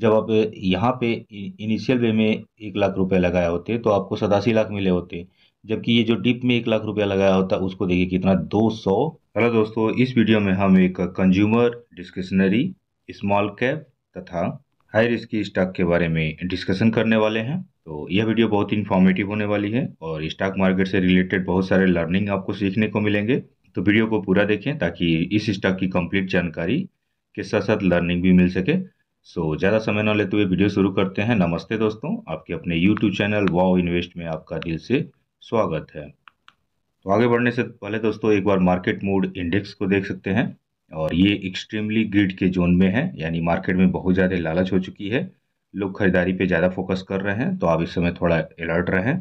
जब आप यहाँ पे इनिशियल वे में एक लाख रुपए लगाए होते तो आपको सतासी लाख मिले होते जबकि ये जो डिप में एक लाख रुपया लगाया होता उसको देखिए कितना दो सौ हेलो दोस्तों इस वीडियो में हम एक कंज्यूमर डिस्कशनरी स्मॉल कैप तथा हाई रिस्क स्टॉक के बारे में डिस्कशन करने वाले हैं तो यह वीडियो बहुत इन्फॉर्मेटिव होने वाली है और स्टॉक मार्केट से रिलेटेड बहुत सारे लर्निंग आपको सीखने को मिलेंगे तो वीडियो को पूरा देखें ताकि इस स्टॉक की कंप्लीट जानकारी के साथ साथ लर्निंग भी मिल सके सो so, ज़्यादा समय ना लेते हुए वीडियो शुरू करते हैं नमस्ते दोस्तों आपके अपने यूट्यूब चैनल वाओ इन्वेस्ट में आपका दिल से स्वागत है तो आगे बढ़ने से पहले दोस्तों एक बार मार्केट मूड इंडेक्स को देख सकते हैं और ये एक्सट्रीमली ग्रिड के जोन में है यानी मार्केट में बहुत ज़्यादा लालच हो चुकी है लोग खरीदारी पर ज़्यादा फोकस कर रहे हैं तो आप इस समय थोड़ा अलर्ट रहें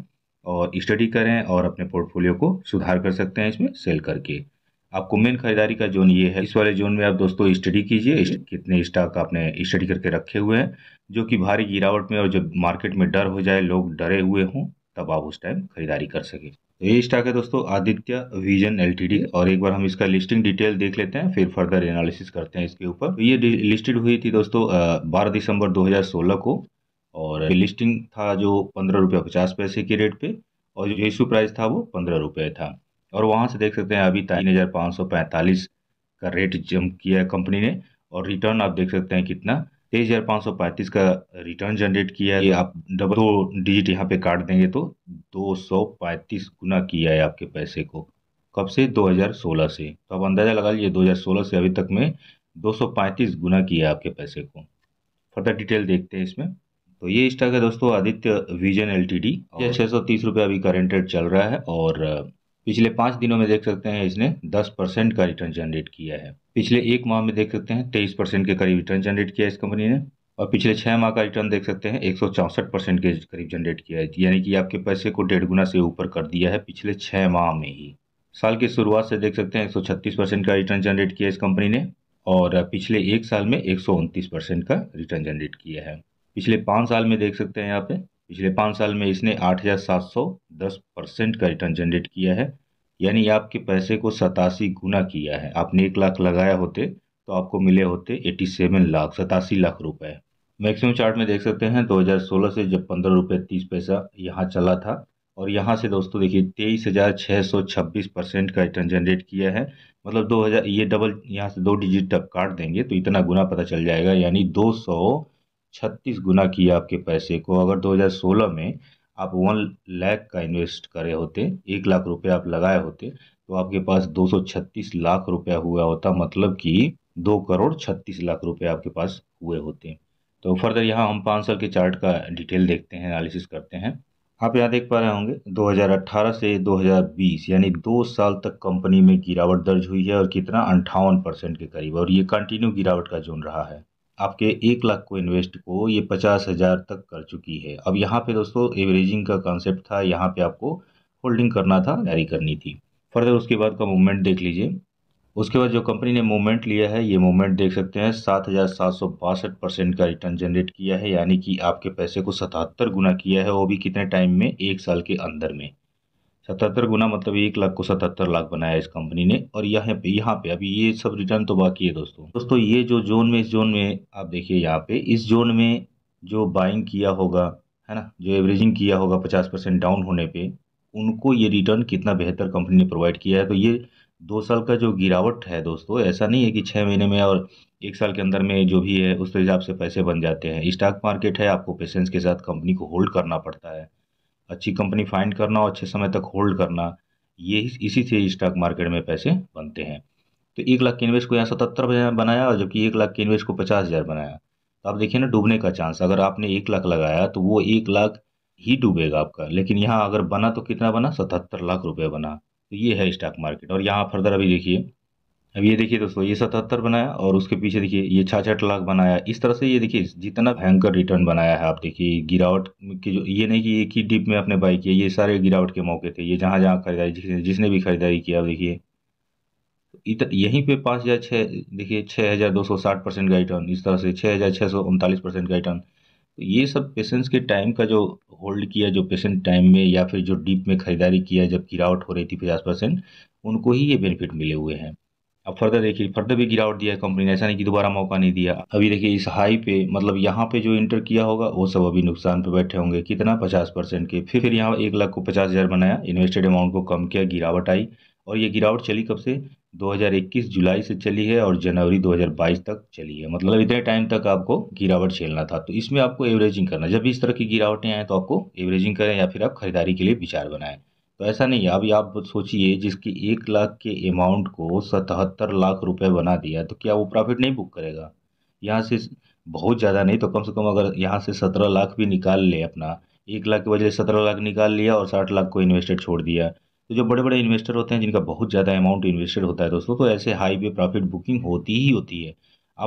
और स्टडी करें और अपने पोर्टफोलियो को सुधार कर सकते हैं इसमें सेल करके आपको मेन खरीदारी का जोन ये है इस वाले जोन में आप दोस्तों स्टडी कीजिए कितने स्टॉक आपने स्टडी करके रखे हुए हैं जो कि भारी गिरावट में और जब मार्केट में डर हो जाए लोग डरे हुए हों तब आप उस टाइम खरीदारी कर सकें तो ये स्टॉक है दोस्तों आदित्य विजन एलटीडी और एक बार हम इसका लिस्टिंग डिटेल देख लेते हैं फिर फर्दर एनालिसिस करते हैं इसके ऊपर तो ये लिस्टेड हुई थी दोस्तों बारह दिसंबर दो को और लिस्टिंग था जो पंद्रह रुपये पचास पैसे के रेट पे और जो इशू प्राइस था वो पंद्रह रुपये था और वहाँ से देख सकते हैं अभी तीन हज़ार पाँच सौ पैंतालीस का रेट जम किया है कंपनी ने और रिटर्न आप देख सकते हैं कितना तेईस हज़ार पाँच सौ पैंतीस का रिटर्न जनरेट किया है आप डबल दो डिजिट यहाँ पे काट देंगे तो दो सौ पैंतीस गुना किया है आपके पैसे को कब से दो हजार सोलह से तो आप अंदाज़ा लगा लीजिए दो हजार सोलह से अभी तक में दो सौ पैंतीस गुना किया है आपके पैसे को फर्दर डिटेल देखते हैं इसमें तो ये स्टॉक है दोस्तों Aditya vision L T D छः सौ तीस रुपये अभी करेंट रेट चल रहा है और पिछले पाँच दिनों में देख सकते हैं इसने दस परसेंट का रिटर्न जनरेट किया है पिछले एक माह में देख सकते हैं तेईस परसेंट के करीब रिटर्न जनरेट किया इस कंपनी ने और पिछले छह माह का रिटर्न देख सकते हैं एक परसेंट के करीब जनरेट किया है यानी कि आपके पैसे को डेढ़ गुना से ऊपर कर दिया है पिछले छः माह में ही साल की शुरुआत से देख सकते हैं छत्तीस परसेंट का रिटर्न जनरेट किया इस कंपनी ने और पिछले एक साल में एक परसेंट का रिटर्न जनरेट किया है पिछले पाँच साल में देख सकते हैं यहाँ पे पिछले पाँच साल में इसने आठ हज़ार सात सौ दस परसेंट का रिटर्न जनरेट किया है यानी आपके पैसे को सतासी गुना किया है आपने एक लाख लगाया होते तो आपको मिले होते एटी सेवन लाख सतासी लाख रुपए मैक्सिमम चार्ट में देख सकते हैं दो हज़ार सोलह से जब पंद्रह रुपये तीस पैसा यहाँ चला था और यहाँ से दोस्तों देखिए तेईस हज़ार छः सौ छब्बीस परसेंट का रिटर्न जनरेट किया है मतलब दो हज़ार ये डबल यहाँ से दो डिजिट तक काट देंगे तो इतना गुना पता चल जाएगा यानी दो सौ छत्तीस गुना किया आपके पैसे को अगर 2016 में आप वन लाख का इन्वेस्ट करे होते एक लाख रुपए आप लगाए होते तो आपके पास 236 लाख रुपया हुआ होता मतलब कि दो करोड़ छत्तीस लाख रुपए आपके पास हुए होते तो फर्दर यहाँ हम पाँच साल के चार्ट का डिटेल देखते हैं एनालिसिस करते हैं आप यहाँ देख पा रहे होंगे 2018 से 2020 यानी दो साल तक कंपनी में गिरावट दर्ज हुई है और कितना अंठावन परसेंट के करीब और ये कंटिन्यू गिरावट का जोन रहा है आपके एक लाख को इन्वेस्ट को ये पचास हज़ार तक कर चुकी है अब यहाँ पे दोस्तों एवरेजिंग का कॉन्सेप्ट था यहाँ पे आपको होल्डिंग करना था जारी करनी थी फर्दर उसके बाद का मूवमेंट देख लीजिए उसके बाद जो कंपनी ने मूवमेंट लिया है ये मूवमेंट देख सकते हैं सात हज़ार सात सौ बासठ परसेंट का रिटर्न जनरेट किया है यानी कि आपके पैसे को सतहत्तर गुना किया है वो भी कितने टाइम में एक साल के अंदर में सतहत्तर गुना मतलब एक लाख को सतहत्तर लाख बनाया इस कंपनी ने और यहाँ पे यहाँ पे अभी ये सब रिटर्न तो बाकी है दोस्तों दोस्तों ये जो जोन में इस जोन में आप देखिए यहाँ पे इस जोन में जो बाइंग किया होगा है ना जो एवरेजिंग किया होगा पचास परसेंट डाउन होने पे उनको ये रिटर्न कितना बेहतर कंपनी ने प्रोवाइड किया है तो ये दो साल का जो गिरावट है दोस्तों ऐसा नहीं है कि छः महीने में और एक साल के अंदर में जो भी है उस हिसाब से पैसे बन जाते हैं स्टॉक मार्केट है आपको पेशेंस के साथ कंपनी को होल्ड करना पड़ता है अच्छी कंपनी फाइंड करना और अच्छे समय तक होल्ड करना ये इसी से स्टॉक मार्केट में पैसे बनते हैं तो एक लाख के इन्वेस्ट को यहाँ सतहत्तर हज़ार बनाया और जबकि एक लाख के इन्वेस्ट को पचास हज़ार बनाया तो आप देखिए ना डूबने का चांस अगर आपने एक लाख लगाया तो वो एक लाख ही डूबेगा आपका लेकिन यहाँ अगर बना तो कितना बना सतहत्तर लाख रुपये बना तो ये है स्टॉक मार्केट और यहाँ फर्दर अभी देखिए अब ये देखिए दोस्तों ये सतहत्तर बनाया और उसके पीछे देखिए ये छाछठ लाख बनाया इस तरह से ये देखिए जितना भयंकर रिटर्न बनाया है आप देखिए गिरावट के जो ये नहीं कि एक ही डिप में आपने बाई किया ये सारे गिरावट के मौके थे ये जहाँ जहाँ खरीदारी जिसने जिसने भी खरीदारी किया देखिए यहीं पे पाँच हज़ार छः देखिए छः हज़ार दो सौ साठ परसेंट का रिटर्न इस तरह से छः हज़ार छः सौ उनतालीस परसेंट का रिटर्न तो ये सब पेशेंस के टाइम का जो होल्ड किया जो पेशेंट टाइम में या फिर जो डीप में खरीदारी किया जब गिरावट हो रही थी पचास परसेंट उनको ही ये बेनिफिट मिले हुए हैं अब फर्दर देखिए फर्दर भी गिरावट दिया है कंपनी ने ऐसा नहीं कि दोबारा मौका नहीं दिया अभी देखिए इस हाई पे मतलब यहाँ पे जो इंटर किया होगा वो सब अभी नुकसान पे बैठे होंगे कितना पचास परसेंट के फिर फिर यहाँ एक लाख को पचास हज़ार बनाया इन्वेस्टेड अमाउंट को कम किया गिरावट आई और ये गिरावट चली कब से दो जुलाई से चली है और जनवरी दो तक चली है मतलब इतने टाइम तक आपको गिरावट झेलना था तो इसमें आपको एवरेजिंग करना जब भी इस तरह की गिरावटें आएँ तो आपको एवरेजिंग करें या फिर आप खरीदारी के लिए विचार बनाएं तो ऐसा नहीं है अभी आप सोचिए जिसकी एक लाख के अमाउंट को सतहत्तर लाख रुपए बना दिया तो क्या वो प्रॉफिट नहीं बुक करेगा यहाँ से बहुत ज़्यादा नहीं तो कम से कम अगर यहाँ से सत्रह लाख भी निकाल ले अपना एक लाख की वजह से सत्रह लाख निकाल लिया और साठ लाख को इन्वेस्टेड छोड़ दिया तो जो बड़े बड़े इन्वेस्टर होते हैं जिनका बहुत ज़्यादा अमाउंट इन्वेस्टेड होता है दोस्तों तो ऐसे हाई पे प्रॉफिट बुकिंग होती ही होती है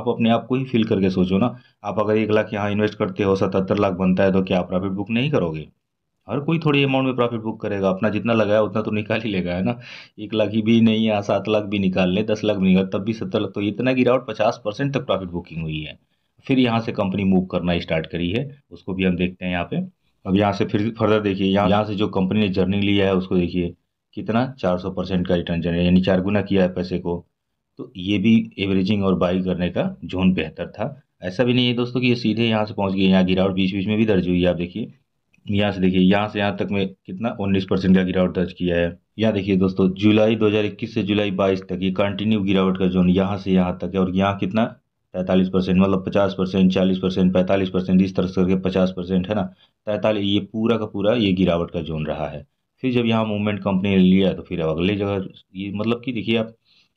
आप अपने आप को ही फील करके सोचो ना आप अगर एक लाख यहाँ इन्वेस्ट करते हो सतहत्तर लाख बनता है तो क्या प्रॉफिट बुक नहीं करोगे हर कोई थोड़ी अमाउंट में प्रॉफिट बुक करेगा अपना जितना लगाया उतना तो निकाल ही लेगा है ना एक लाख ही भी नहीं है सात लाख भी निकाल लें दस लाख भी निकाल तब भी सत्तर लाख तो इतना गिरावट पचास परसेंट तक प्रॉफिट बुकिंग हुई है फिर यहाँ से कंपनी मूव करना स्टार्ट करी है उसको भी हम देखते हैं यहाँ पे अब यहाँ से फिर फर्दर देखिए यहाँ यहाँ से जो कंपनी ने जर्नी लिया है उसको देखिए कितना चार सौ परसेंट का रिटर्न जनरेट यानी चार गुना किया है पैसे को तो ये भी एवरेजिंग और बाई करने का जोन बेहतर था ऐसा भी नहीं है दोस्तों कि ये सीधे यहाँ से पहुँच गए यहाँ गिरावट बीच बीच में भी दर्ज हुई है आप देखिए यहाँ से देखिए यहाँ से यहाँ तक में कितना उन्नीस परसेंट का गिरावट दर्ज किया है यहाँ देखिए दोस्तों जुलाई 2021 से जुलाई 22 तक ये कंटिन्यू गिरावट का जोन यहाँ से यहाँ तक है और यहाँ कितना पैंतालीस परसेंट मतलब पचास परसेंट चालीस परसेंट पैंतालीस परसेंट इस तरह से करके पचास परसेंट है ना पैंतालीस ये पूरा का पूरा ये गिरावट का जोन रहा है फिर जब यहाँ मूवमेंट कंपनी ने लिया तो फिर अब अगले जगह ये मतलब कि देखिए आप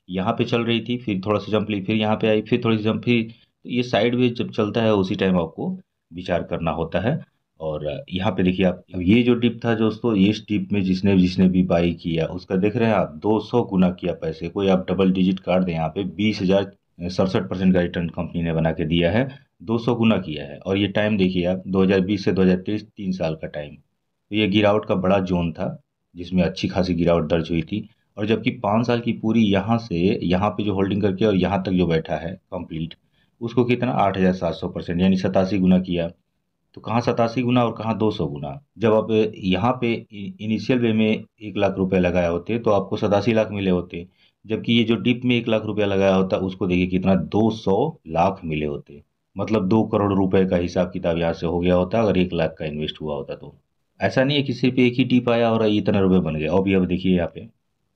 यहाँ पर चल रही थी फिर थोड़ा सा जंप ली फिर यहाँ पर आई फिर थोड़ी सी जंप फिर ये साइड जब चलता है उसी टाइम आपको विचार करना होता है और यहाँ पे देखिए आप अब ये जो टिप था दोस्तों ये टिप में जिसने जिसने भी बाई किया उसका देख रहे हैं आप 200 गुना किया पैसे कोई आप डबल डिजिट काट दें यहाँ पे बीस हज़ार सड़सठ परसेंट का रिटर्न कंपनी ने बना के दिया है 200 गुना किया है और ये टाइम देखिए आप 2020 से 2023 तीन साल का टाइम तो ये गिरावट का बड़ा जोन था जिसमें अच्छी खासी गिरावट दर्ज हुई थी और जबकि पाँच साल की पूरी यहाँ से यहाँ पे जो होल्डिंग करके और यहाँ तक जो बैठा है कंप्लीट उसको कितना आठ हज़ार सात सौ परसेंट यानी सतासी गुना किया तो कहाँ सतासी गुना और कहाँ दो सौ गुना जब आप यहाँ पे इनिशियल वे में एक लाख रुपया लगाए होते तो आपको सतासी लाख मिले होते जबकि ये जो डिप में एक लाख रुपया लगाया होता उसको देखिए कितना दो सौ लाख मिले होते मतलब दो करोड़ रुपए का हिसाब किताब यहाँ से हो गया होता अगर एक लाख का इन्वेस्ट हुआ होता तो ऐसा नहीं है कि सिर्फ एक ही डिप आया और इतना रुपये बन गया और भी अब देखिए यहाँ पे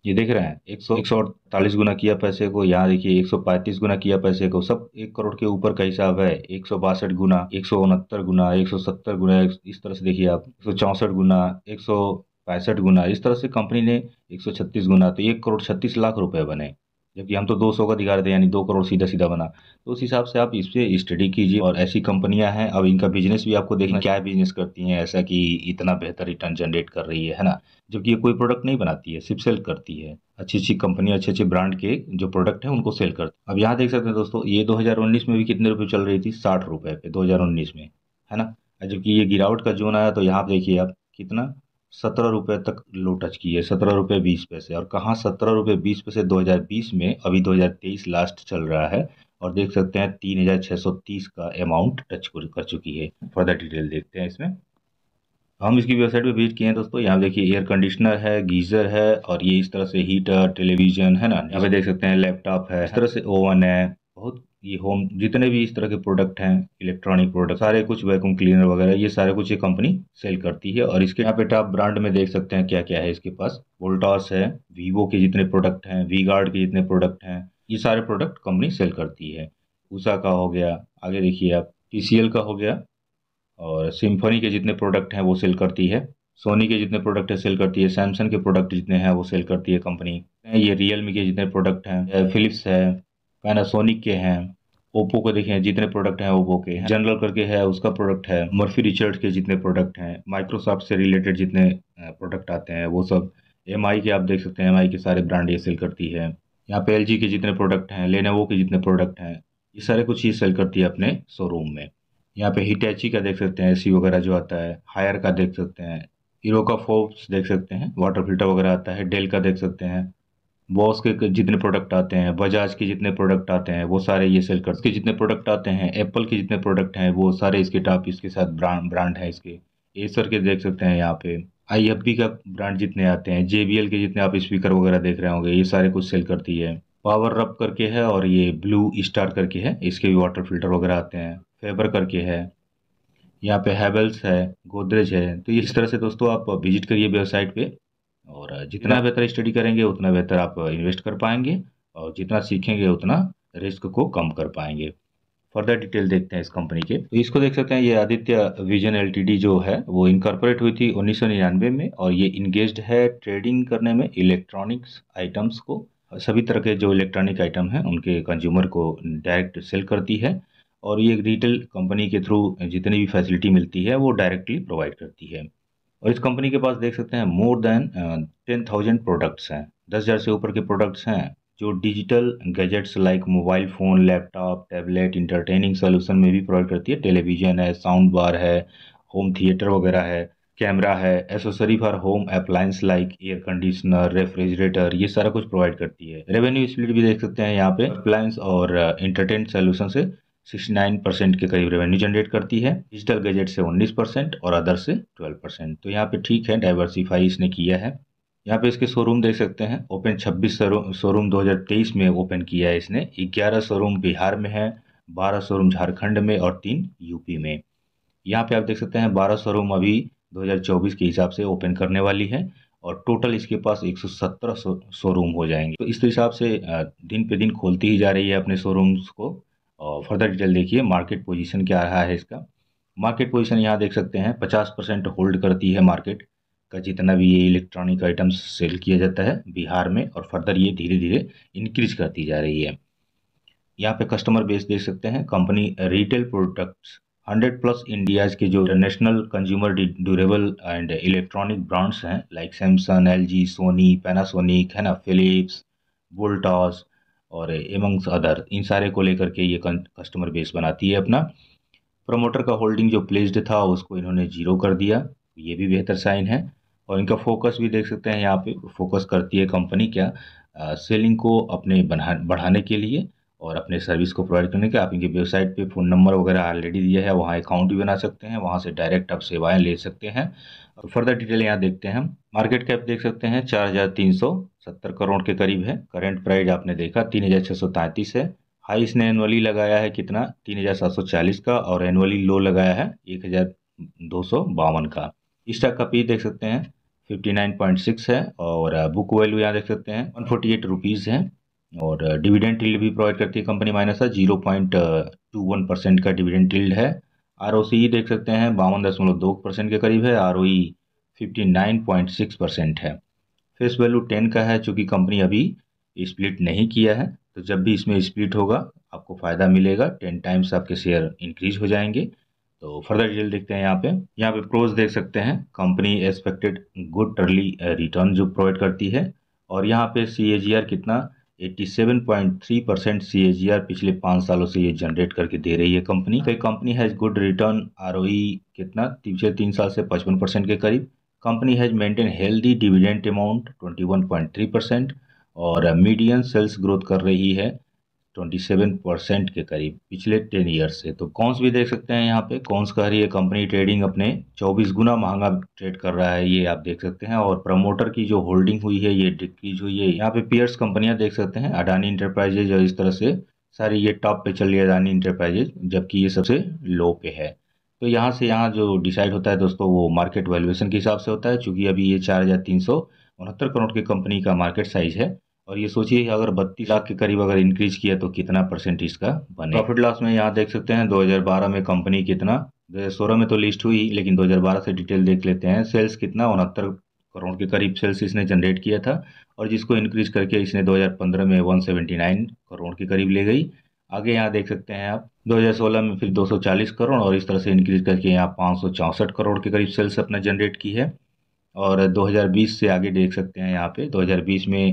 ये देख रहे हैं एक सौ एक सौ अड़तालीस गुना किया पैसे को यहाँ देखिए एक सौ पैंतीस गुना किया पैसे को सब एक करोड़ के ऊपर का हिसाब है एक सौ बासठ गुना एक सौ उनहत्तर गुना एक सौ सत्तर गुना इस तरह से देखिए आप एक सौ चौसठ गुना एक सौ पैंसठ गुना इस तरह से कंपनी ने एक सौ छत्तीस गुना तो एक करोड़ छत्तीस लाख रुपए बने जबकि हम तो दो सौ का दिखा रहे थे यानी दो करोड़ सीधा सीधा बना तो उस हिसाब से आप इस पर स्टडी कीजिए और ऐसी कंपनियां हैं अब इनका बिजनेस भी आपको देखना क्या बिजनेस करती हैं ऐसा कि इतना बेहतर रिटर्न जनरेट कर रही है है ना जबकि ये कोई प्रोडक्ट नहीं बनाती है सिर्फ सेल करती है अच्छी अच्छी कंपनी अच्छे अच्छे ब्रांड के जो प्रोडक्ट है उनको सेल करती अब यहाँ देख सकते हैं दोस्तों ये दो में भी कितने रुपये चल रही थी साठ रुपये पे दो में है ना जबकि ये गिरावट का जोन आया तो यहाँ देखिए आप कितना सत्रह रुपये तक लो टच की है सत्रह रुपये बीस पैसे और कहाँ सत्रह रुपये बीस पैसे दो हजार बीस में अभी दो हजार तेईस लास्ट चल रहा है और देख सकते हैं तीन हज़ार छः सौ तीस का अमाउंट टच कर चुकी है फर्दर डिटेल देखते हैं इसमें हम इसकी वेबसाइट पे विजिट किए हैं दोस्तों यहाँ देखिए एयर कंडीशनर है गीज़र है और ये इस तरह से हीटर टेलीविज़न है ना यहाँ पे देख सकते हैं लैपटॉप है इस तरह से ओवन है बहुत ये होम जितने भी इस तरह के प्रोडक्ट हैं इलेक्ट्रॉनिक प्रोडक्ट सारे कुछ वैक्यूम क्लीनर वगैरह ये सारे कुछ ये कंपनी सेल करती है और इसके यहाँ पे आप ब्रांड में देख सकते हैं क्या क्या है इसके पास वोल्टॉस है वीवो के जितने प्रोडक्ट हैं वी गार्ड के जितने प्रोडक्ट हैं ये सारे प्रोडक्ट कंपनी सेल करती है ऊषा का हो गया आगे देखिए आप टी का हो गया और सिम्फनी के जितने प्रोडक्ट हैं वो सेल करती है सोनी के जितने प्रोडक्ट है सेल करती है सैमसंग के प्रोडक्ट जितने हैं वो सेल करती है कंपनी ये रियलमी के जितने प्रोडक्ट हैं फिलिप्स है पैनासोनिक के हैं ओप्पो के देखें जितने प्रोडक्ट हैं ओप्पो के हैं जनरल करके है उसका प्रोडक्ट है मर्फी रिचर्ड के जितने प्रोडक्ट हैं माइक्रोसॉफ्ट से रिलेटेड जितने प्रोडक्ट आते हैं वो सब एम के आप देख सकते हैं एम के सारे ब्रांड ये सेल करती है यहाँ पे एल के जितने प्रोडक्ट हैं लेनावो के जितने प्रोडक्ट हैं ये सारे कुछ ये सेल करती है अपने शोरूम में यहाँ पे हिटैची का देख सकते हैं ए वगैरह जो आता है हायर का देख सकते हैं हीरो का फोर्ब्स देख सकते हैं वाटर फिल्टर वगैरह आता है डेल का देख सकते हैं बॉस के जितने प्रोडक्ट आते हैं बजाज के जितने प्रोडक्ट आते हैं वो सारे ये सेल कर के जितने प्रोडक्ट आते हैं एप्पल के जितने प्रोडक्ट हैं वो सारे इसके टॉप इसके साथ ब्रांड ब्रांड है इसके एसर के देख सकते हैं यहाँ पे आई एफ बी का ब्रांड जितने आते हैं जे के जितने आप स्पीकर वगैरह देख रहे होंगे ये सारे कुछ सेल करती है पावर रब करके है और ये ब्लू स्टार करके है इसके भी वाटर फिल्टर वगैरह आते हैं फेबर करके है यहाँ पे हैवेल्स है गोदरेज है तो इस तरह से दोस्तों आप विजिट करिए वेबसाइट पे और जितना बेहतर स्टडी करेंगे उतना बेहतर आप इन्वेस्ट कर पाएंगे और जितना सीखेंगे उतना रिस्क को कम कर पाएंगे फर्दर डिटेल देखते हैं इस कंपनी के तो इसको देख सकते हैं ये आदित्य विजन एलटीडी जो है वो इनकॉर्पोरेट हुई थी उन्नीस में और ये इंगेज है ट्रेडिंग करने में इलेक्ट्रॉनिक्स आइटम्स को सभी तरह के जो इलेक्ट्रॉनिक आइटम हैं उनके कंज्यूमर को डायरेक्ट सेल करती है और ये रिटेल कंपनी के थ्रू जितनी भी फैसिलिटी मिलती है वो डायरेक्टली प्रोवाइड करती है और इस कंपनी के पास देख सकते हैं more than ten thousand products हैं दस हज़ार से ऊपर के प्रोडक्ट्स हैं जो digital gadgets like mobile phone laptop tablet entertaining solution में भी प्रोवाइड करती है टेलीविज़न है साउंड बार है होम थिएटर वगैरह है कैमरा है accessory for home appliance like air conditioner refrigerator ये सारा कुछ प्रोवाइड करती है रेवेन्यू स्प्लिट भी देख सकते हैं यहाँ पे अप्लायंस हाँ। और इंटरटेन सोल्यूशन से 69 परसेंट के करीब रेवेन्यू जनरेट करती है डिजिटल गैजेट से 19 परसेंट और अदर से 12 परसेंट तो यहाँ पे ठीक है डाइवर्सिफाई इसने किया है यहाँ पे इसके शोरूम देख सकते हैं ओपन 26 शोरूम 2023 में ओपन किया है इसने 11 शोरूम बिहार में है 12 शोरूम झारखंड में और तीन यूपी में यहाँ पे आप देख सकते हैं बारह शोरूम अभी दो के हिसाब से ओपन करने वाली है और टोटल इसके पास 117 शोरूम हो जाएंगे तो इस तो हिसाब से दिन पे दिन खोलती ही जा रही है अपने शोरूम्स को फर्दर डिटेल देखिए मार्केट पोजीशन क्या रहा है इसका मार्केट पोजीशन यहाँ देख सकते हैं पचास परसेंट होल्ड करती है मार्केट का जितना भी ये इलेक्ट्रॉनिक आइटम्स सेल किया जाता है बिहार में और फर्दर ये धीरे धीरे इंक्रीज करती जा रही है यहाँ पे कस्टमर बेस देख सकते हैं company retail products hundred plus India's के जो international consumer durable and electronic brands हैं like Samsung L G Sony Panasonic है ना फिलिप्स वोल्टॉस और एमंग्स अदर इन सारे को लेकर के ये कस्टमर बेस बनाती है अपना प्रमोटर का होल्डिंग जो प्लेस्ड था उसको इन्होंने जीरो कर दिया ये भी बेहतर साइन है और इनका फोकस भी देख सकते हैं यहाँ पे फोकस करती है कंपनी क्या सेलिंग को अपने बढ़ाने के लिए और अपने सर्विस को प्रोवाइड करने के आप इनकी वेबसाइट पे फ़ोन नंबर वगैरह ऑलरेडी दिया है वहाँ अकाउंट भी बना सकते हैं वहाँ से डायरेक्ट आप सेवाएं ले सकते हैं और फर्दर डिटेल यहाँ देखते हैं हम मार्केट कैप देख सकते हैं चार हज़ार तीन सौ सत्तर करोड़ के करीब है करंट प्राइस आपने देखा तीन हज़ार छः सौ तैंतीस है हाई इसने एनुअली लगाया है कितना तीन हज़ार सात सौ चालीस का और एनुअली लो लगाया है एक हज़ार दो सौ बावन का का कपी देख सकते हैं फिफ्टी नाइन पॉइंट सिक्स है और बुक वैल्यू यहाँ देख सकते हैं वन फोर्टी एट रुपीज़ है और डिविडेंड टिल्ड भी प्रोवाइड करती है कंपनी माइनस है zero point two one percent का डिविडेंड टिल्ड है आर ओ सी देख सकते हैं बावन दशमलव दो परसेंट के करीब है R O E fifty nine point six percent है फेस वैल्यू टेन का है चूँकि कंपनी अभी स्प्लिट नहीं किया है तो जब भी इसमें स्प्लिट होगा आपको फ़ायदा मिलेगा टेन टाइम्स आपके शेयर इंक्रीज हो जाएंगे तो फर्दर डिटेल देखते हैं यहाँ पे यहाँ पे प्रोज देख सकते हैं company expected good early return जो प्रोवाइड करती है और यहाँ पे सी कितना 87.3 परसेंट सी पिछले पाँच सालों से ये जनरेट करके दे रही है कंपनी तो company has good return are कितना पिछले तीन साल से पचपन परसेंट के करीब company has maintain healthy dividend amount 21.3 percent और मीडियम सेल्स ग्रोथ कर रही है 27 परसेंट के करीब पिछले टेन ईयर्स से तो कॉन्स भी देख सकते हैं यहाँ पे कौन कह रही है कंपनी ट्रेडिंग अपने 24 गुना महंगा ट्रेड कर रहा है ये आप देख सकते हैं और प्रमोटर की जो होल्डिंग हुई है ये डिक्रीज हुई है यहाँ पे पियर्स कंपनियां देख सकते हैं अडानी इंटरप्राइजेज और इस तरह से सारी ये टॉप पे चल रही है अडानी इंटरप्राइजेज जबकि ये सबसे लो पे है तो यहाँ से यहाँ जो डिसाइड होता है दोस्तों वो मार्केट वैल्यूएशन के हिसाब से होता है चूँकि अभी ये चार करोड़ की कंपनी का मार्केट साइज है और ये सोचिए अगर बत्तीस लाख के करीब अगर इंक्रीज किया तो कितना परसेंट इसका बने प्रॉफिट लॉस में यहाँ देख सकते हैं 2012 में कंपनी कितना दो में तो लिस्ट हुई लेकिन 2012 से डिटेल देख लेते हैं सेल्स कितना उनहत्तर करोड़ के करीब सेल्स इसने जनरेट किया था और जिसको इंक्रीज करके इसने 2015 में 179 करोड़ के करीब ले गई आगे यहाँ देख सकते हैं आप 2016 में फिर 240 करोड़ और इस तरह से इंक्रीज करके यहाँ पाँच करोड़ के करीब सेल्स अपना जनरेट की है और 2020 से आगे देख सकते हैं यहाँ पे 2020 में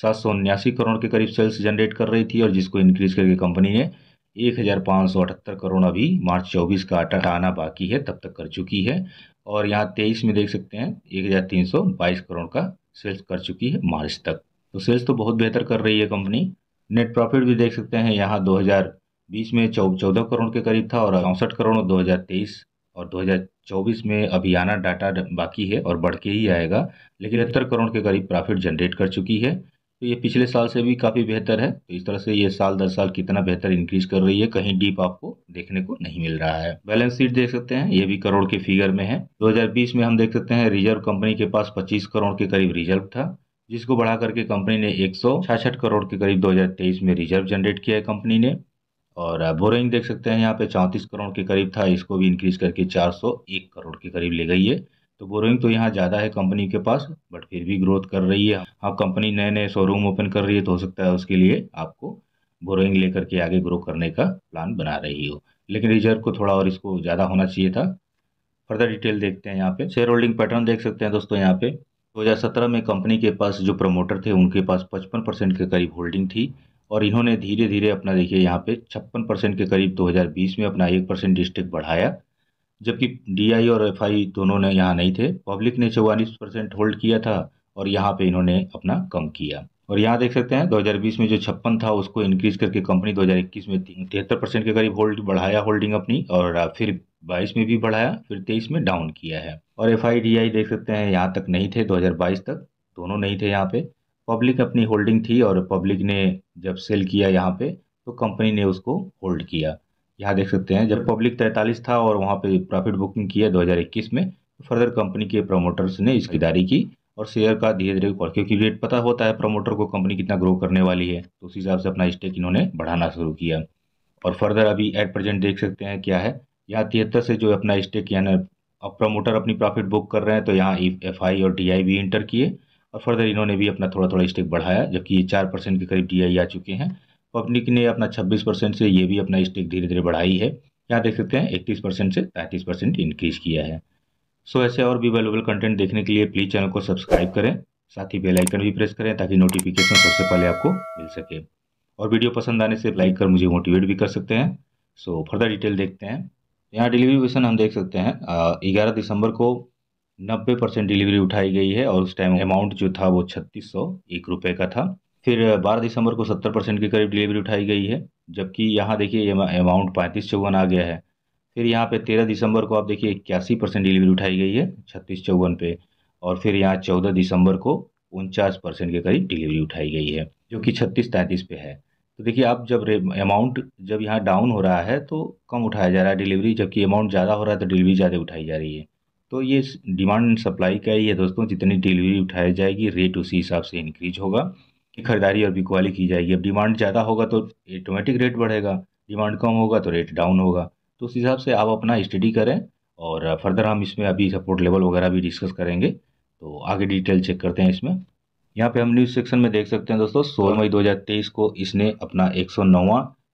सात सौ उन्यासी करोड़ के करीब सेल्स जनरेट कर रही थी और जिसको इंक्रीज करके कंपनी ने एक हज़ार पाँच सौ अठहत्तर करोड़ अभी मार्च चौबीस का आटा आना बाकी है तब तक कर चुकी है और यहाँ तेईस में देख सकते हैं एक हज़ार तीन सौ बाईस करोड़ का सेल्स कर चुकी है मार्च तक तो सेल्स तो बहुत बेहतर कर रही है कंपनी नेट प्रॉफिट भी देख सकते हैं यहाँ दो हज़ार बीस में चौदह करोड़ के करीब था और चौंसठ करोड़ दो हज़ार तेईस और दो हज़ार चौबीस में अभी आना डाटा बाकी है और बढ़ के ही आएगा लेकिन अहत्तर करोड़ के करीब प्रॉफिट जनरेट कर चुकी है तो ये पिछले साल से भी काफ़ी बेहतर है तो इस तरह से ये साल दर साल कितना बेहतर इंक्रीज कर रही है कहीं डीप आपको देखने को नहीं मिल रहा है बैलेंस शीट देख सकते हैं ये भी करोड़ के फिगर में है 2020 में हम देख सकते हैं रिजर्व कंपनी के पास 25 करोड़ के करीब रिजर्व था जिसको बढ़ा करके कंपनी ने एक करोड़ के करीब दो में रिजर्व जनरेट किया है कंपनी ने और बोरिंग देख सकते हैं यहाँ पे चौंतीस करोड़ के करीब था इसको भी इंक्रीज करके चार करोड़ के करीब ले गई है तो बोरोइंग तो यहाँ ज़्यादा है कंपनी के पास बट फिर भी ग्रोथ कर रही है हाँ कंपनी नए नए शोरूम ओपन कर रही है तो हो सकता है उसके लिए आपको बोरोइंग लेकर के आगे ग्रो करने का प्लान बना रही हो लेकिन रिजर्व को थोड़ा और इसको ज़्यादा होना चाहिए था फर्दर डिटेल देखते हैं यहाँ पे शेयर होल्डिंग पैटर्न देख सकते हैं दोस्तों यहाँ पे 2017 में कंपनी के पास जो प्रमोटर थे उनके पास 55 परसेंट के करीब होल्डिंग थी और इन्होंने धीरे धीरे अपना देखिए यहाँ पे छप्पन परसेंट के करीब 2020 में अपना एक परसेंट डिस्ट्रिक्ट बढ़ाया जबकि डीआई और एफआई दोनों ने यहाँ नहीं थे पब्लिक ने चौवालीस परसेंट होल्ड किया था और यहाँ पे इन्होंने अपना कम किया और यहाँ देख सकते हैं 2020 में जो छप्पन था उसको इंक्रीज करके कंपनी 2021 में तिहत्तर परसेंट के करीब होल्ड बढ़ाया होल्डिंग अपनी और फिर बाईस में भी बढ़ाया फिर तेईस में डाउन किया है और एफ आई देख सकते हैं यहाँ तक नहीं थे 2022 तक दोनों नहीं थे यहाँ पे पब्लिक अपनी होल्डिंग थी और पब्लिक ने जब सेल किया यहाँ पे तो कंपनी ने उसको होल्ड किया यहाँ देख सकते हैं जब हम्म। पब्लिक तैंतालीस था और वहाँ पे प्रॉफिट बुकिंग किया 2021 में तो फर्दर कंपनी के प्रमोटर्स ने इसकी अच्छा। दारी की और शेयर का धीरे धीरे क्योंकि रेट पता होता है प्रमोटर को कंपनी कितना ग्रो करने वाली है तो उस हिसाब से अपना स्टेक इन्होंने बढ़ाना शुरू किया और फर्दर अभी एट प्रेजेंट देख सकते हैं क्या है यहाँ तिहत्तर से जो अपना स्टेक यानी अब प्रमोटर अपनी प्रॉफिट बुक कर रहे हैं तो यहाँ एफ आई और डी आई भी इंटर किए और फर्दर इन्होंने भी अपना थोड़ा थोड़ा स्टेक बढ़ाया जबकि ये चार परसेंट के करीब डी आई आ चुके हैं पब्लिक ने अपना 26 परसेंट से ये भी अपना स्टेक धीरे धीरे बढ़ाई है यहाँ देख सकते हैं 31 परसेंट से 33 परसेंट इंक्रीज किया है सो ऐसे और भी वेलेबल कंटेंट देखने के लिए प्लीज़ चैनल को सब्सक्राइब करें साथ ही बेलाइकन भी प्रेस करें ताकि नोटिफिकेशन सबसे पहले आपको मिल सके और वीडियो पसंद आने से लाइक कर मुझे मोटिवेट भी कर सकते हैं सो फर्दर डिटेल देखते हैं यहाँ डिलीवरी वेशन हम देख सकते हैं ग्यारह दिसंबर को नब्बे परसेंट डिलीवरी उठाई गई है और उस टाइम अमाउंट जो था वो छत्तीस सौ एक रुपये का था फिर 12 दिसंबर को 70 परसेंट के करीब डिलीवरी उठाई गई है जबकि यहाँ देखिए अमाउंट पैंतीस चौवन आ गया है फिर यहाँ पे 13 दिसंबर को आप देखिए इक्यासी परसेंट डिलीवरी उठाई गई है छत्तीस चौवन पे और फिर यहाँ 14 दिसंबर को उनचास परसेंट के करीब डिलीवरी उठाई गई है जो कि छत्तीस तैंतीस पे है तो देखिए आप जब अमाउंट जब यहाँ डाउन हो रहा है तो कम उठाया जा रहा है डिलीवरी जबकि अमाउंट ज़्यादा हो रहा है तो डिलीवरी ज़्यादा उठाई जा रही है तो ये डिमांड एंड सप्लाई का ही है दोस्तों जितनी डिलीवरी उठाई जाएगी रेट उसी हिसाब से इंक्रीज होगा की खरीदारी और बिकवाली की जाएगी अब डिमांड ज़्यादा होगा तो ऑटोमेटिक रेट बढ़ेगा डिमांड कम होगा तो रेट डाउन होगा तो उस हिसाब से आप अपना स्टडी करें और फर्दर हम इसमें अभी सपोर्ट लेवल वगैरह भी डिस्कस करेंगे तो आगे डिटेल चेक करते हैं इसमें यहाँ पे हम न्यूज़ सेक्शन में देख सकते हैं दोस्तों सोलह मई 2023 को इसने अपना एक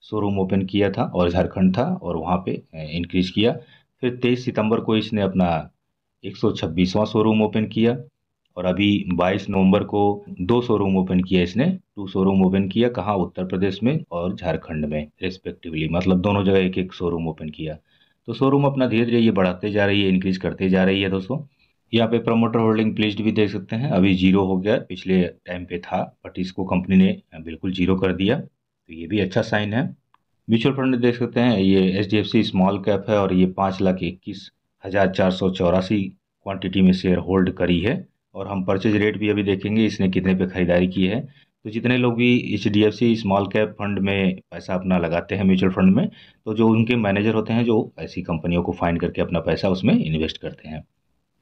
शोरूम ओपन किया था और झारखंड था और वहाँ पे इंक्रीज किया फिर 23 सितंबर को इसने अपना एक शोरूम ओपन किया और अभी 22 नवंबर को दो शोरूम ओपन किया इसने टू शोरूम ओपन किया कहाँ उत्तर प्रदेश में और झारखंड में रेस्पेक्टिवली मतलब दोनों जगह एक एक शोरूम ओपन किया तो शोरूम अपना धीरे धीरे ये बढ़ाते जा रही है इंक्रीज करते जा रही है दोस्तों यहाँ पे प्रमोटर होल्डिंग प्लेस्ड भी देख सकते हैं अभी जीरो हो गया पिछले टाइम पे था बट इसको कंपनी ने बिल्कुल जीरो कर दिया तो ये भी अच्छा साइन है म्यूचुअल फंड देख सकते हैं ये H D F C small cap है और ये पाँच लाख इक्कीस हज़ार चार सौ चौरासी क्वान्टिटी में शेयर होल्ड करी है और हम परचेज रेट भी अभी देखेंगे इसने कितने पे ख़रीदारी की है तो जितने लोग भी H D F C small cap fund में पैसा अपना लगाते हैं म्यूचुअल फंड में तो जो उनके मैनेजर होते हैं जो ऐसी कंपनियों को फाइंड करके अपना पैसा उसमें इन्वेस्ट करते हैं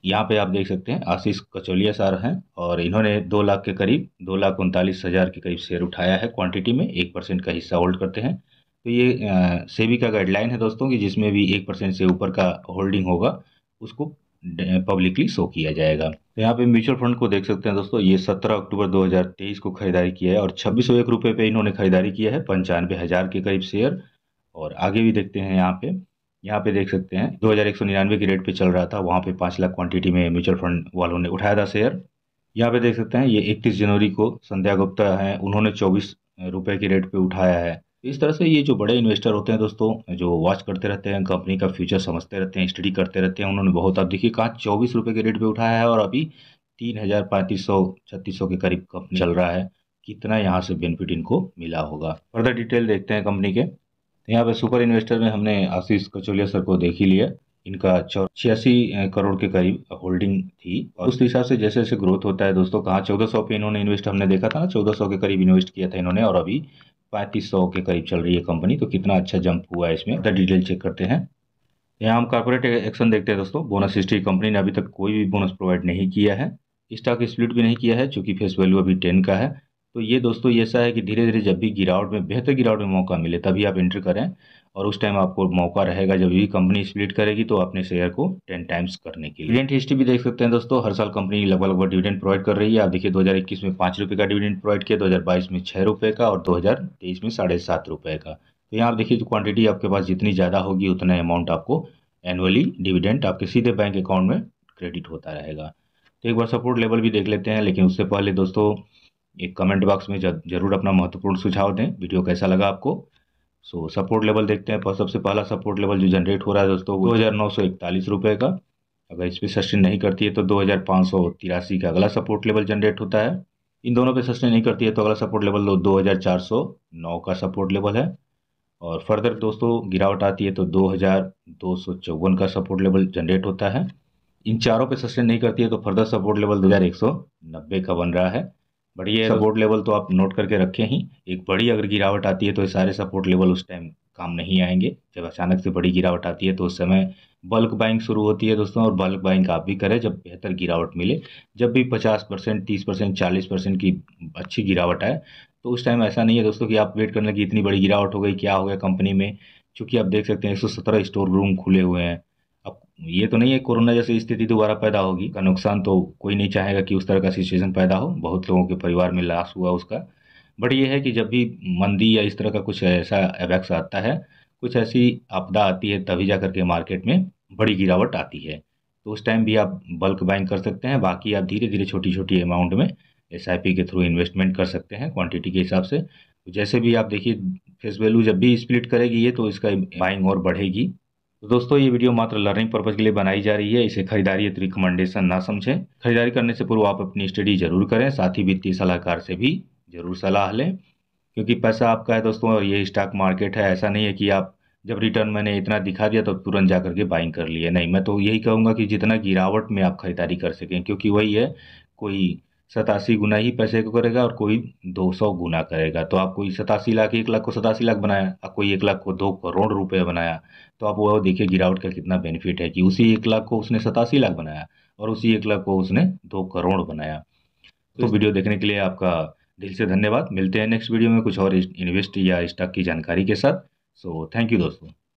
यहाँ पे आप देख सकते हैं आशीष कचौलिया सर हैं और इन्होंने दो लाख के करीब दो लाख उनतालीस हज़ार के करीब शेयर उठाया है क्वांटिटी में एक परसेंट का हिस्सा होल्ड करते हैं तो ये सेबी का गाइडलाइन है दोस्तों कि जिसमें भी एक परसेंट से ऊपर का होल्डिंग होगा उसको पब्लिकली शो किया जाएगा तो यहाँ पे म्यूचुअल फंड को देख सकते हैं दोस्तों ये 17 अक्टूबर 2023 को खरीदारी किया है और छब्बीस सौ एक रुपये पे इन्होंने खरीदारी किया है पंचानवे हज़ार के करीब शेयर और आगे भी देखते हैं यहाँ पे यहाँ पे देख सकते हैं दो हज़ार एक सौ निन्यानवे के रेट पे चल रहा था वहाँ पे पाँच लाख क्वांटिटी में म्यूचुअल फंड वालों ने उठाया था शेयर यहाँ पे देख सकते हैं ये इकतीस जनवरी को संध्या गुप्ता हैं उन्होंने चौबीस रुपये के रेट पर उठाया है इस तरह से ये जो बड़े इन्वेस्टर होते हैं दोस्तों जो वॉच करते रहते हैं कंपनी का फ्यूचर समझते रहते हैं स्टडी करते रहते हैं उन्होंने बहुत अब देखिए कहा चौबीस रुपये के रेट पे उठाया है और अभी तीन हज़ार पैंतीस सौ छत्तीस सौ के करीब कंपनी चल रहा है कितना यहाँ से बेनिफिट इनको मिला होगा फर्दर डिटेल देखते हैं कंपनी के तो यहाँ पे सुपर इन्वेस्टर में हमने आशीष कचोलिया सर को देख ही लिया इनका छियासी करोड़ के करीब होल्डिंग थी और उस हिसाब से जैसे जैसे ग्रोथ होता है दोस्तों कहाँ चौदह सौ पे इन्होंने इन्वेस्ट हमने देखा था ना चौदह सौ के करीब इन्वेस्ट किया था इन्होंने और अभी पैंतीस सौ के करीब चल रही है कंपनी तो कितना अच्छा जंप हुआ है इसमें डिटेल चेक करते हैं यहाँ हम कॉर्पोरेट एक्शन देखते हैं दोस्तों बोनस हिस्ट्री कंपनी ने अभी तक कोई भी बोनस प्रोवाइड नहीं किया है स्टॉक स्प्लिट भी नहीं किया है चूँकि फेस वैल्यू अभी टेन का है तो ये दोस्तों ऐसा है कि धीरे धीरे जब भी गिरावट में बेहतर गिरावट में मौका मिले तभी आप एंटर करें और उस टाइम आपको मौका रहेगा जब भी कंपनी स्प्लिट करेगी तो अपने शेयर को टेन टाइम्स करने के लिए डिविडेंट हिस्ट्री भी देख सकते हैं दोस्तों हर साल कंपनी लगभग लगभग डिविडेंड प्रोवाइड कर रही है आप देखिए 2021 में पाँच रुपये का डिविडेंड प्रोवाइड किया 2022 में छः रुपये का और 2023 में साढ़े सात रुपये का तो यहाँ आप देखिए जो क्वांटिटी आपके पास जितनी ज़्यादा होगी उतना अमाउंट आपको एनुअली डिविडेंट आपके सीधे बैंक अकाउंट में क्रेडिट होता रहेगा तो एक बार सपोर्ट लेवल भी देख लेते हैं लेकिन उससे पहले दोस्तों एक कमेंट बॉक्स में जरूर अपना महत्वपूर्ण सुझाव दें वीडियो कैसा लगा आपको सो सपोर्ट लेवल देखते हैं पर सबसे पहला सपोर्ट लेवल जो जनरेट हो रहा है दोस्तों दो हज़ार रुपए का अगर इस पर सस्टेन नहीं करती है तो दो का अगला सपोर्ट लेवल जनरेट होता है इन दोनों पे सस्टेन नहीं करती है तो अगला सपोर्ट लेवल दो हज़ार चार सौ नौ का सपोर्ट लेवल है और फर्दर दोस्तों गिरावट आती है तो दो हज़ार दो सौ चौवन का सपोर्ट लेवल जनरेट होता है इन चारों पे सस्टेन नहीं करती है तो फर्दर सपोर्ट लेवल दो हज़ार एक सौ नब्बे का बन रहा है बढ़िया सपोर्ट लेवल तो आप नोट करके रखें ही एक बड़ी अगर गिरावट आती है तो सारे सपोर्ट लेवल उस टाइम काम नहीं आएंगे जब अचानक से बड़ी गिरावट आती है तो उस समय बल्क बाइंग शुरू होती है दोस्तों और बल्क बाइंग आप भी करें जब बेहतर गिरावट मिले जब भी पचास परसेंट तीस परसेंट चालीस परसेंट की अच्छी गिरावट आए तो उस टाइम ऐसा नहीं है दोस्तों कि आप वेट करने की इतनी बड़ी गिरावट हो गई क्या हो गया कंपनी में चूँकि आप देख सकते हैं एक स्टोर रूम खुले हुए हैं ये तो नहीं है कोरोना जैसी स्थिति दोबारा पैदा होगी का नुकसान तो कोई नहीं चाहेगा कि उस तरह का सिचुएशन पैदा हो बहुत लोगों के परिवार में लाश हुआ उसका बट ये है कि जब भी मंदी या इस तरह का कुछ ऐसा एवेक्स आता है कुछ ऐसी आपदा आती है तभी जा करके मार्केट में बड़ी गिरावट आती है तो उस टाइम भी आप बल्क बाइंग कर सकते हैं बाकी आप धीरे धीरे छोटी छोटी अमाउंट में एस के थ्रू इन्वेस्टमेंट कर सकते हैं क्वांटिटी के हिसाब से जैसे भी आप देखिए फेस वैल्यू जब भी स्प्लिट करेगी ये तो इसका बाइंग और बढ़ेगी तो दोस्तों ये वीडियो मात्र लर्निंग पर्पज़ के लिए बनाई जा रही है इसे खरीदारी रिकमेंडेशन ना समझें खरीदारी करने से पूर्व आप अपनी स्टडी जरूर करें साथ ही वित्तीय सलाहकार से भी जरूर सलाह लें क्योंकि पैसा आपका है दोस्तों और ये स्टॉक मार्केट है ऐसा नहीं है कि आप जब रिटर्न मैंने इतना दिखा दिया तो तुरंत जा करके बाइंग कर लिए नहीं मैं तो यही कहूँगा कि जितना गिरावट में आप खरीदारी कर सकें क्योंकि वही है कोई सतासी गुना ही पैसे को करेगा और कोई दो सौ गुना करेगा तो आप कोई सतासी लाख एक लाख को सतासी लाख बनाया और कोई एक लाख को दो करोड़ रुपए बनाया तो आप वो देखिए गिरावट का कितना बेनिफिट है कि उसी एक लाख को उसने सतासी लाख बनाया और उसी एक लाख को उसने दो करोड़ बनाया तो वीडियो देखने के लिए आपका दिल से धन्यवाद मिलते हैं नेक्स्ट वीडियो में कुछ और इन्वेस्ट या स्टॉक की जानकारी के साथ सो थैंक यू दोस्तों